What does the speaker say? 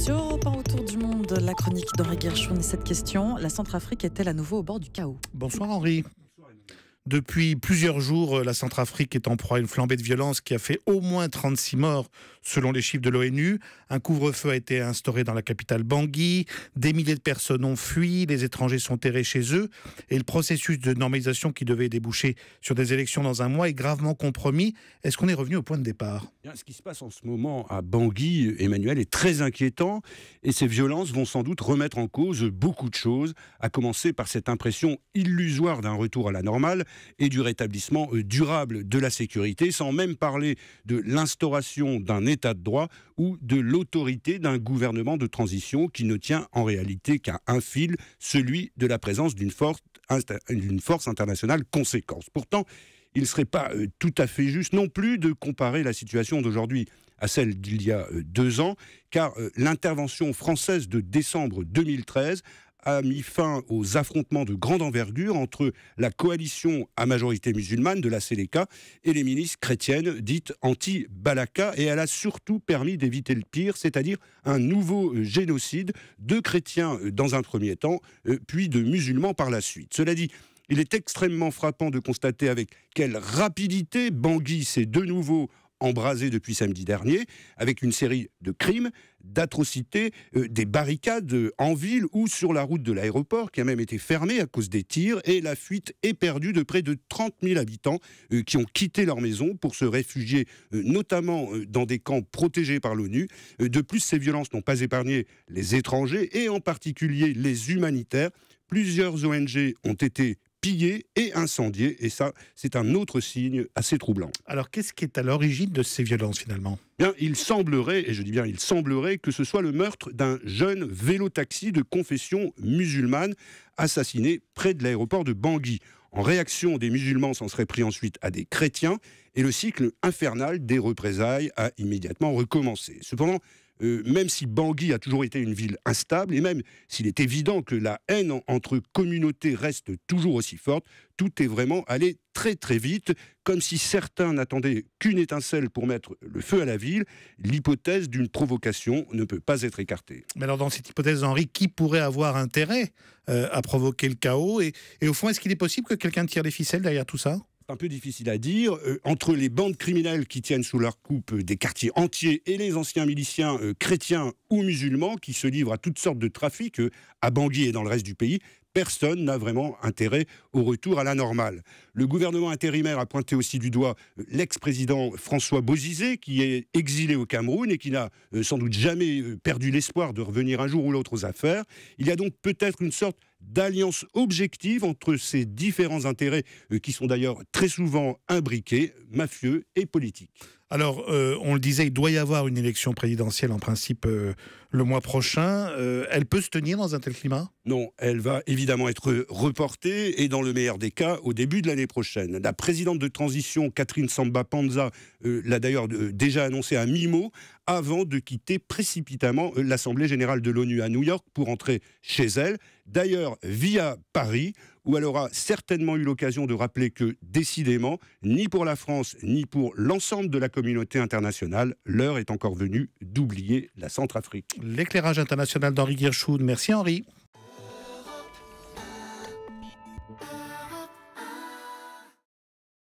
Sur Europe autour du monde, la chronique d'Henri Gershon et cette question, la Centrafrique est-elle à nouveau au bord du chaos Bonsoir Henri. Depuis plusieurs jours, euh, la Centrafrique est en proie à une flambée de violence qui a fait au moins 36 morts selon les chiffres de l'ONU. Un couvre-feu a été instauré dans la capitale Bangui, des milliers de personnes ont fui, les étrangers sont terrés chez eux et le processus de normalisation qui devait déboucher sur des élections dans un mois est gravement compromis. Est-ce qu'on est revenu au point de départ eh Ce qui se passe en ce moment à Bangui, Emmanuel, est très inquiétant et ces violences vont sans doute remettre en cause beaucoup de choses, à commencer par cette impression illusoire d'un retour à la normale et du rétablissement euh, durable de la sécurité, sans même parler de l'instauration d'un état de droit ou de l'autorité d'un gouvernement de transition qui ne tient en réalité qu'à un fil, celui de la présence d'une force, internationale conséquence. Pourtant, il ne serait pas euh, tout à fait juste non plus de comparer la situation d'aujourd'hui à celle d'il y a euh, deux ans, car l'intervention française de décembre 2013 a mis fin aux affrontements de grande envergure entre la coalition à majorité musulmane de la Séléka et les milices chrétiennes dites anti-Balaka et elle a surtout permis d'éviter le pire, c'est-à-dire un nouveau euh, génocide de chrétiens euh, dans un premier temps, euh, puis de musulmans par la suite. Cela dit, il est extrêmement frappant de constater avec quelle rapidité Bangui s'est de nouveau embrasé depuis samedi dernier, avec une série de crimes, d'atrocités, euh, des barricades euh, en ville ou sur la route de l'aéroport qui a même été fermée à cause des tirs et la fuite éperdue de près de 30 000 habitants euh, qui ont quitté leur maison pour se réfugier notamment dans des camps protégés par l'ONU. De plus, ces violences n'ont pas épargné les étrangers et en particulier les humanitaires. Plusieurs ONG ont été pillés et incendiés. Et ça, c'est un autre signe assez troublant. Alors, qu'est-ce qui est à l'origine de ces violences finalement Bien, il semblerait, et je dis bien il semblerait, que ce soit le meurtre d'un jeune vélo-taxi de confession musulmane assassiné près de l'aéroport de Bangui. En réaction, des musulmans s'en seraient pris ensuite à des chrétiens et le cycle infernal des représailles a immédiatement recommencé. Cependant, euh, même si Bangui a toujours été une ville instable, et même s'il est évident que la haine entre communautés reste toujours aussi forte, tout est vraiment allé très très vite, comme si certains n'attendaient qu'une étincelle pour mettre le feu à la ville, l'hypothèse d'une provocation ne peut pas être écartée. Mais alors dans cette hypothèse, Henri, qui pourrait avoir intérêt euh, à provoquer le chaos et, au fond, est-ce qu'il est possible que quelqu'un tire des ficelles derrière tout ça un peu difficile à dire, euh, entre les bandes criminelles qui tiennent sous leur coupe euh, des quartiers entiers et les anciens miliciens euh, chrétiens ou musulmans qui se livrent à toutes sortes de trafics à Bangui et dans le reste du pays, personne n'a vraiment intérêt au retour à la normale. Le gouvernement intérimaire a pointé aussi du doigt l'ex-président François Bozizé, qui est exilé au Cameroun et qui n'a sans doute jamais perdu l'espoir de revenir un jour ou l'autre aux affaires. Il y a donc peut-être une sorte d'alliance objective entre ces différents intérêts euh, qui sont d'ailleurs très souvent imbriqués, mafieux et politiques. Alors, euh, on le disait, il doit y avoir une élection présidentielle en principe euh, le mois prochain. elle peut se tenir dans un tel climat Non, elle va évidemment être reportée et dans le meilleur des cas au début de l'année prochaine. La présidente de transition, Catherine Samba Panza, l'a d'ailleurs déjà annoncé à mi-mot, avant de quitter précipitamment euh, l'Assemblée générale de l'ONU à New York pour entrer chez elle, d'ailleurs via Paris, où elle aura certainement eu l'occasion de rappeler que, décidément, ni pour la France, ni pour l'ensemble de la communauté internationale, l'heure est encore venue d'oublier la Centrafrique. L'éclairage international d'Henri Guirchoud, Merci Henri.